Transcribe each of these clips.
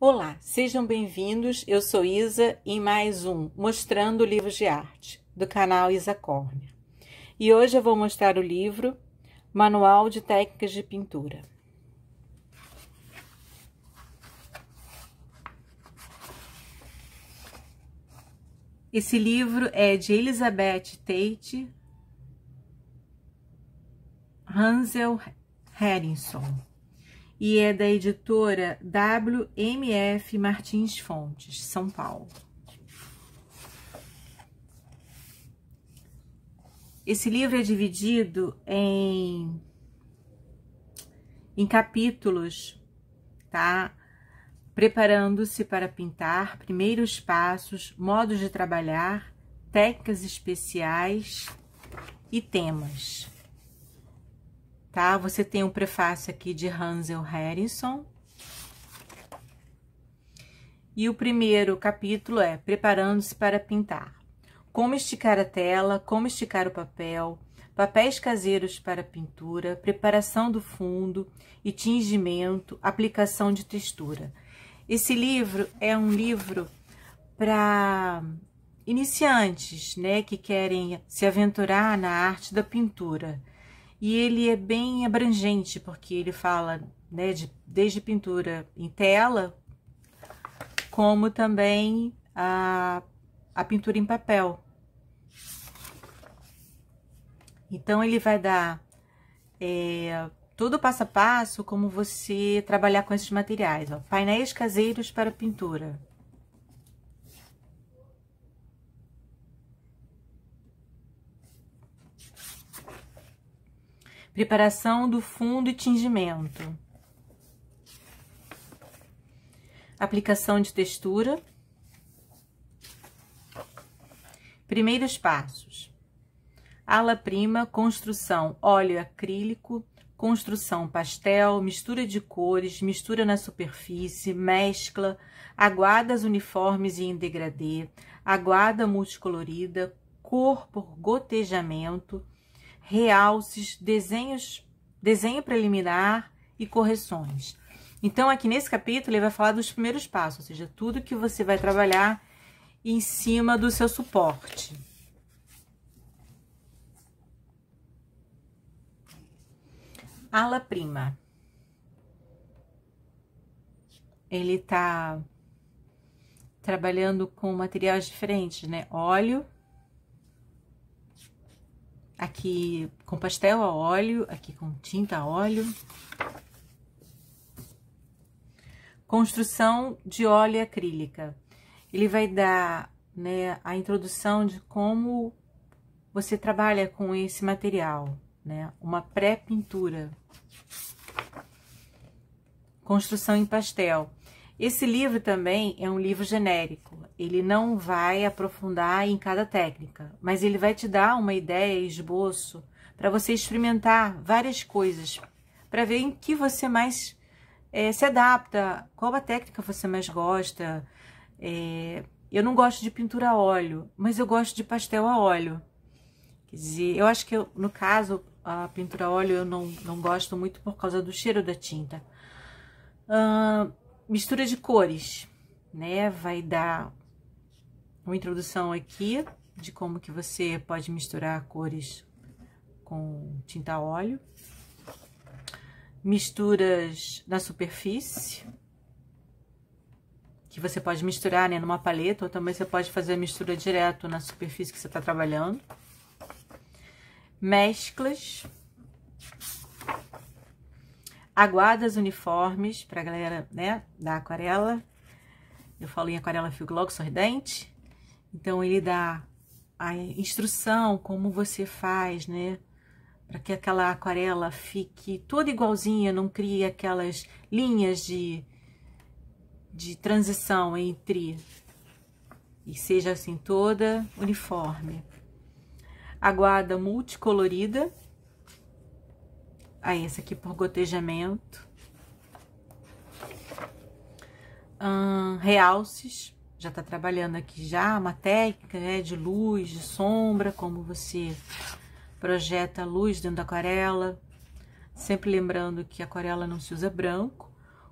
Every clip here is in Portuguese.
Olá, sejam bem-vindos. Eu sou Isa em mais um Mostrando Livros de Arte, do canal Isa Córnea. E hoje eu vou mostrar o livro Manual de Técnicas de Pintura. Esse livro é de Elizabeth Tate, Hansel Herinson e é da editora WMF Martins Fontes, São Paulo. Esse livro é dividido em, em capítulos, tá? Preparando-se para pintar, primeiros passos, modos de trabalhar, técnicas especiais e temas tá? Você tem um prefácio aqui de Hansel Harrison. E o primeiro capítulo é Preparando-se para pintar. Como esticar a tela, como esticar o papel, papéis caseiros para pintura, preparação do fundo e tingimento, aplicação de textura. Esse livro é um livro para iniciantes, né, que querem se aventurar na arte da pintura e ele é bem abrangente, porque ele fala né, de, desde pintura em tela, como também a, a pintura em papel. Então, ele vai dar é, todo passo a passo como você trabalhar com esses materiais. Ó. Painéis caseiros para pintura. preparação do fundo e tingimento, aplicação de textura, primeiros passos, ala prima, construção óleo acrílico, construção pastel, mistura de cores, mistura na superfície, mescla, aguadas uniformes e em degradê, aguada multicolorida, cor por gotejamento, realces, desenhos, desenho preliminar e correções. Então, aqui nesse capítulo, ele vai falar dos primeiros passos, ou seja, tudo que você vai trabalhar em cima do seu suporte. Ala prima. Ele está trabalhando com materiais diferentes, né? Óleo, Aqui com pastel a óleo, aqui com tinta a óleo. Construção de óleo acrílica. Ele vai dar né, a introdução de como você trabalha com esse material, né? Uma pré-pintura. Construção em pastel. Esse livro também é um livro genérico, ele não vai aprofundar em cada técnica, mas ele vai te dar uma ideia, esboço, para você experimentar várias coisas, para ver em que você mais é, se adapta, qual a técnica você mais gosta. É, eu não gosto de pintura a óleo, mas eu gosto de pastel a óleo. Quer dizer, eu acho que eu, no caso a pintura a óleo eu não, não gosto muito por causa do cheiro da tinta. Uh, mistura de cores, né? Vai dar uma introdução aqui de como que você pode misturar cores com tinta óleo. Misturas na superfície, que você pode misturar né, numa paleta, ou também você pode fazer a mistura direto na superfície que você está trabalhando. Mesclas. Aguarda as uniformes a galera, né, da aquarela. Eu falo em aquarela fio logo sorridente. Então, ele dá a instrução, como você faz, né? Para que aquela aquarela fique toda igualzinha, não crie aquelas linhas de, de transição entre e seja assim toda uniforme. aguarda multicolorida, Aí, essa aqui por gotejamento. Hum, realces. Já tá trabalhando aqui já uma técnica né, de luz, de sombra, como você projeta a luz dentro da aquarela. Sempre lembrando que a aquarela não se usa branco.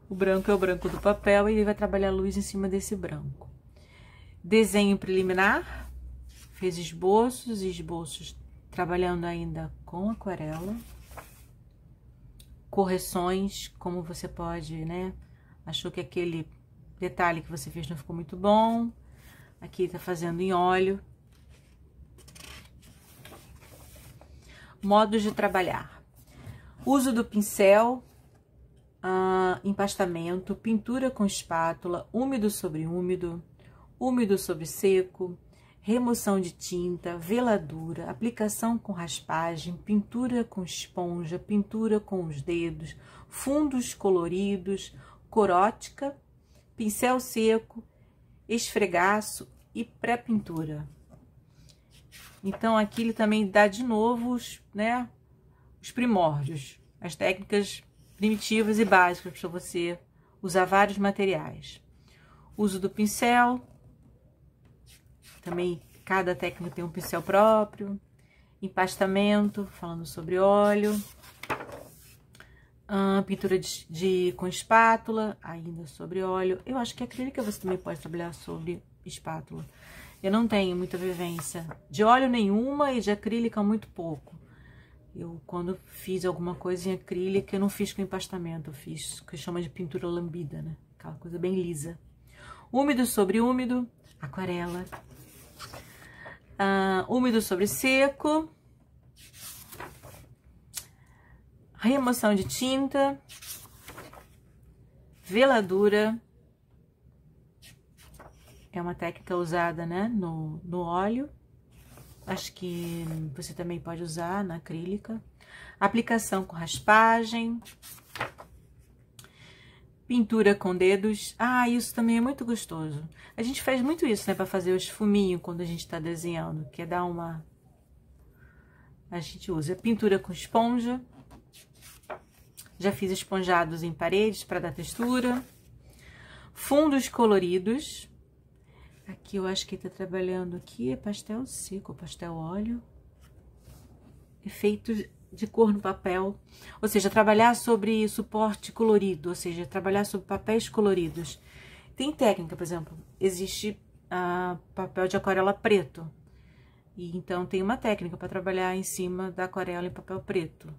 O branco é o branco do papel e ele vai trabalhar a luz em cima desse branco. Desenho preliminar. Fez esboços, esboços trabalhando ainda com aquarela correções, como você pode, né? Achou que aquele detalhe que você fez não ficou muito bom. Aqui tá fazendo em óleo. Modos de trabalhar. Uso do pincel, ah, empastamento, pintura com espátula, úmido sobre úmido, úmido sobre seco, remoção de tinta, veladura, aplicação com raspagem, pintura com esponja, pintura com os dedos, fundos coloridos, corótica, pincel seco, esfregaço e pré-pintura. Então, aqui ele também dá de novo os, né, os primórdios, as técnicas primitivas e básicas para você usar vários materiais. Uso do pincel, também cada técnica tem um pincel próprio. Empastamento, falando sobre óleo. pintura de, de, com espátula, ainda sobre óleo. Eu acho que acrílica você também pode trabalhar sobre espátula. Eu não tenho muita vivência de óleo nenhuma e de acrílica muito pouco. Eu, quando fiz alguma coisa em acrílica, eu não fiz com empastamento, eu fiz o que chama de pintura lambida, né? Aquela coisa bem lisa. Úmido sobre úmido, aquarela, uh, úmido sobre seco, remoção de tinta, veladura, é uma técnica usada né, no, no óleo, acho que você também pode usar na acrílica, aplicação com raspagem, pintura com dedos. Ah, isso também é muito gostoso. A gente faz muito isso, né, para fazer os fuminhos quando a gente está desenhando, que é dar uma a gente usa pintura com esponja. Já fiz esponjados em paredes para dar textura. Fundos coloridos. Aqui eu acho que está trabalhando aqui é pastel seco, pastel óleo. Efeitos de cor no papel, ou seja, trabalhar sobre suporte colorido, ou seja, trabalhar sobre papéis coloridos. Tem técnica, por exemplo, existe ah, papel de aquarela preto, e então tem uma técnica para trabalhar em cima da aquarela em papel preto.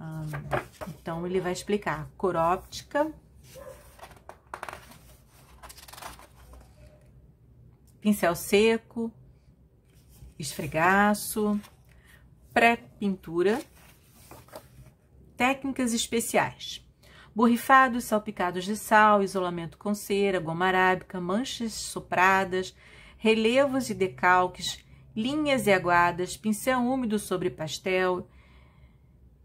Ah, então ele vai explicar cor óptica, pincel seco, esfregaço pré-pintura. Técnicas especiais. Borrifados, salpicados de sal, isolamento com cera, goma arábica, manchas sopradas, relevos e decalques, linhas e aguadas, pincel úmido sobre pastel,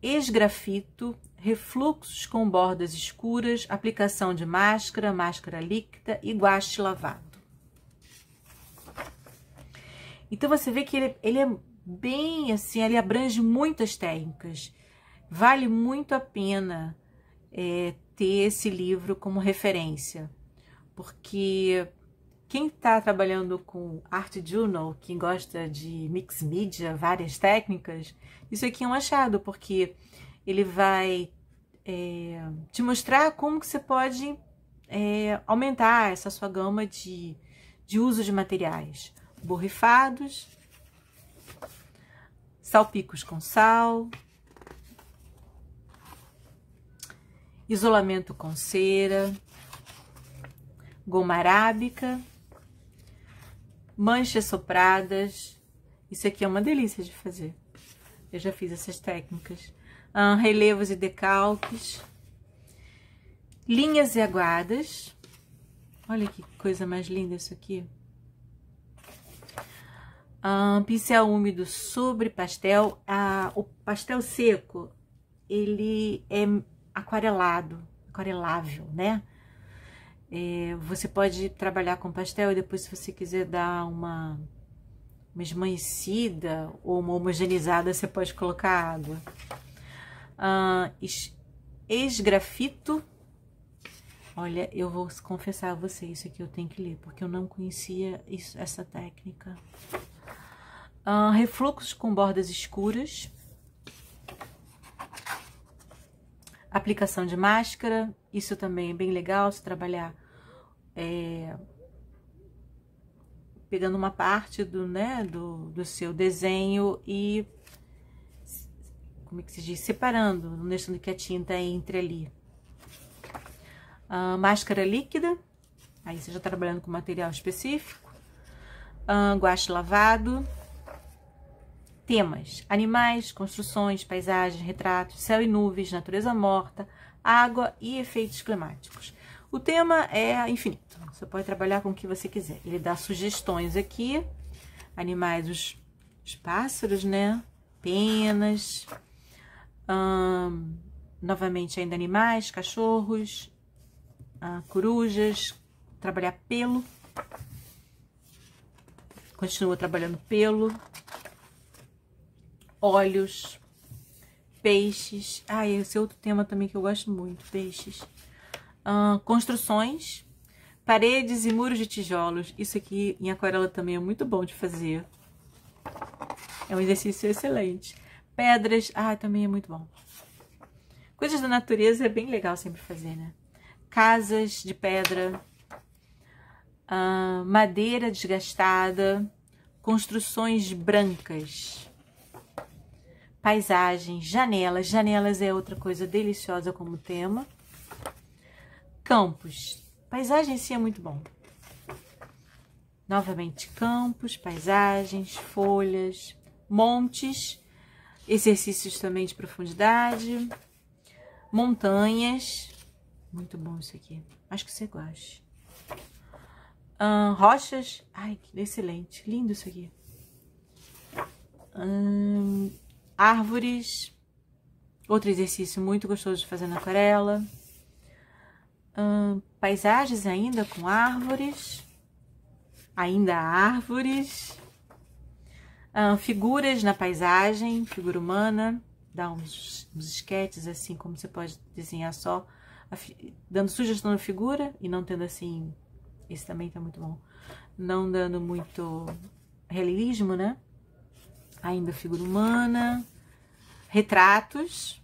esgrafito, refluxos com bordas escuras, aplicação de máscara, máscara líquida e guache lavado. Então, você vê que ele, é, ele é bem assim, ele abrange muitas técnicas. Vale muito a pena é, ter esse livro como referência, porque quem está trabalhando com arte journal, quem gosta de mix media, várias técnicas, isso aqui é um achado, porque ele vai é, te mostrar como que você pode é, aumentar essa sua gama de, de uso de materiais borrifados, salpicos com sal, isolamento com cera, goma arábica, manchas sopradas. Isso aqui é uma delícia de fazer. Eu já fiz essas técnicas. relevos e decalques, linhas e aguadas. Olha que coisa mais linda isso aqui. Um, pincel úmido sobre pastel. o pastel seco, ele é aquarelado, aquarelável, né? É, você pode trabalhar com pastel e depois, se você quiser dar uma, uma ou uma homogeneizada, você pode colocar água. Ah, Esgrafito. Olha, eu vou confessar a você isso aqui eu tenho que ler, porque eu não conhecia isso, essa técnica. Uh, refluxos com bordas escuras. Aplicação de máscara, isso também é bem legal, se trabalhar é, pegando uma parte do, né, do, do seu desenho e, como é que se diz, separando, não deixando que a tinta entre ali. Uh, máscara líquida, aí você já tá trabalhando com material específico. Uh, guache lavado. Temas: animais, construções, paisagens, retratos, céu e nuvens, natureza morta, água e efeitos climáticos. O tema é infinito. Você pode trabalhar com o que você quiser. Ele dá sugestões aqui: animais, os, os pássaros, né? Penas. Hum, novamente, ainda animais, cachorros, hum, corujas. Trabalhar pelo. Continua trabalhando pelo olhos, peixes. Ah, esse é outro tema também que eu gosto muito, peixes. Uh, construções, paredes e muros de tijolos. Isso aqui em aquarela também é muito bom de fazer. É um exercício excelente. Pedras, ah, também é muito bom. Coisas da natureza é bem legal sempre fazer, né? Casas de pedra, uh, madeira desgastada, construções brancas paisagens, janelas. Janelas é outra coisa deliciosa como tema. Campos. Paisagem sim é muito bom. Novamente, campos, paisagens, folhas, montes, exercícios também de profundidade, montanhas. Muito bom isso aqui. Acho que você gosta. rochas. Ai, que excelente. Lindo isso aqui árvores. Outro exercício muito gostoso de fazer na aquarela. Hum, paisagens ainda com árvores. Ainda árvores. Hum, figuras na paisagem, figura humana. Dá uns, uns esquetes assim, como você pode desenhar só, dando sugestão na figura e não tendo assim. Esse também tá muito bom. Não dando muito realismo, né? ainda figura humana, retratos,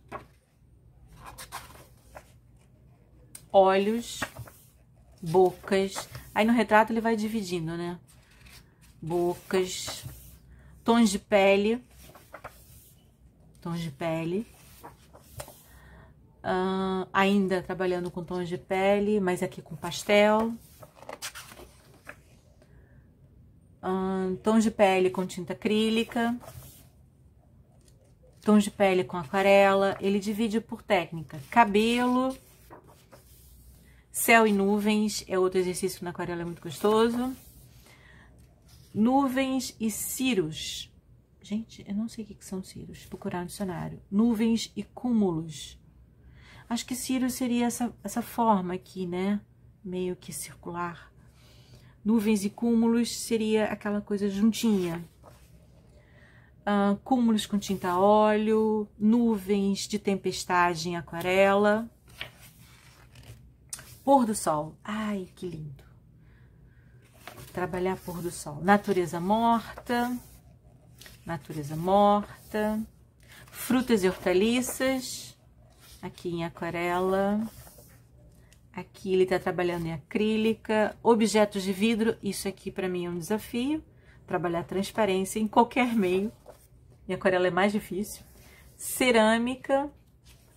olhos, bocas. Aí no retrato ele vai dividindo, né? Bocas, tons de pele, tons de pele. Uh, ainda trabalhando com tons de pele, mas aqui com pastel. tons de pele com tinta acrílica, tons de pele com aquarela. Ele divide por técnica. Cabelo, céu e nuvens é outro exercício na aquarela é muito gostoso. Nuvens e cirros. Gente, eu não sei o que são cirros. Vou procurar no dicionário. Nuvens e cúmulos. Acho que cirro seria essa, essa forma aqui, né? Meio que circular. Nuvens e cúmulos seria aquela coisa juntinha. Uh, cúmulos com tinta a óleo, nuvens de tempestade em aquarela. Pôr do sol. Ai, que lindo. Trabalhar pôr do sol. Natureza morta. Natureza morta. Frutas e hortaliças. Aqui em aquarela. Aqui ele está trabalhando em acrílica, objetos de vidro, isso aqui para mim é um desafio, trabalhar transparência em qualquer meio, e aquarela é mais difícil. Cerâmica,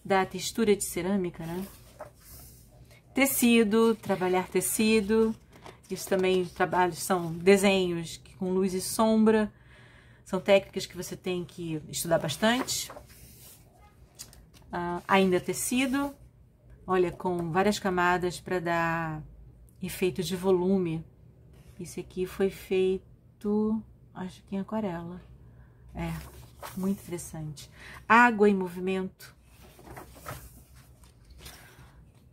da textura de cerâmica, né? Tecido, trabalhar tecido, isso também trabalhos são desenhos com luz e sombra, são técnicas que você tem que estudar bastante. Uh, ainda tecido, Olha, com várias camadas para dar efeito de volume. Esse aqui foi feito, acho que em aquarela. É, muito interessante. Água em movimento.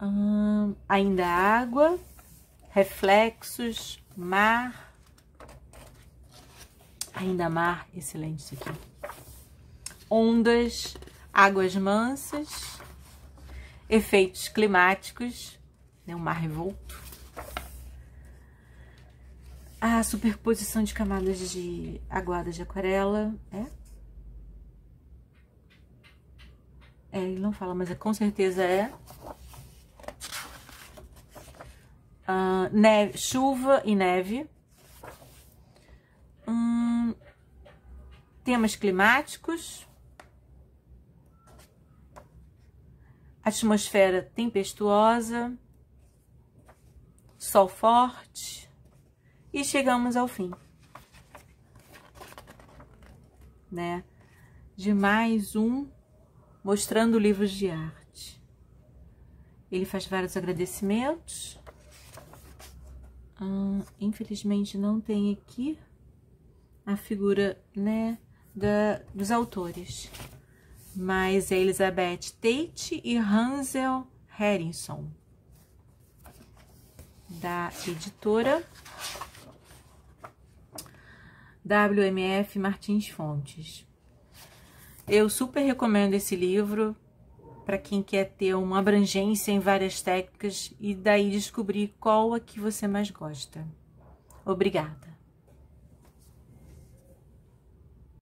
Hum, ainda água, reflexos, mar. Ainda mar, excelente isso aqui. Ondas, águas mansas efeitos climáticos, né, um mar revolto, a superposição de camadas de aguada de aquarela, é? É, ele não fala, mas é, com certeza é. Uh, neve, chuva e neve. Hum, temas climáticos. atmosfera tempestuosa, sol forte e chegamos ao fim, né? De mais um mostrando livros de arte. Ele faz vários agradecimentos. Hum, infelizmente não tem aqui a figura, né, da, dos autores. Mais é Elizabeth Tate e Hansel Harrison, da editora WMF Martins Fontes. Eu super recomendo esse livro para quem quer ter uma abrangência em várias técnicas e daí descobrir qual a que você mais gosta. Obrigada!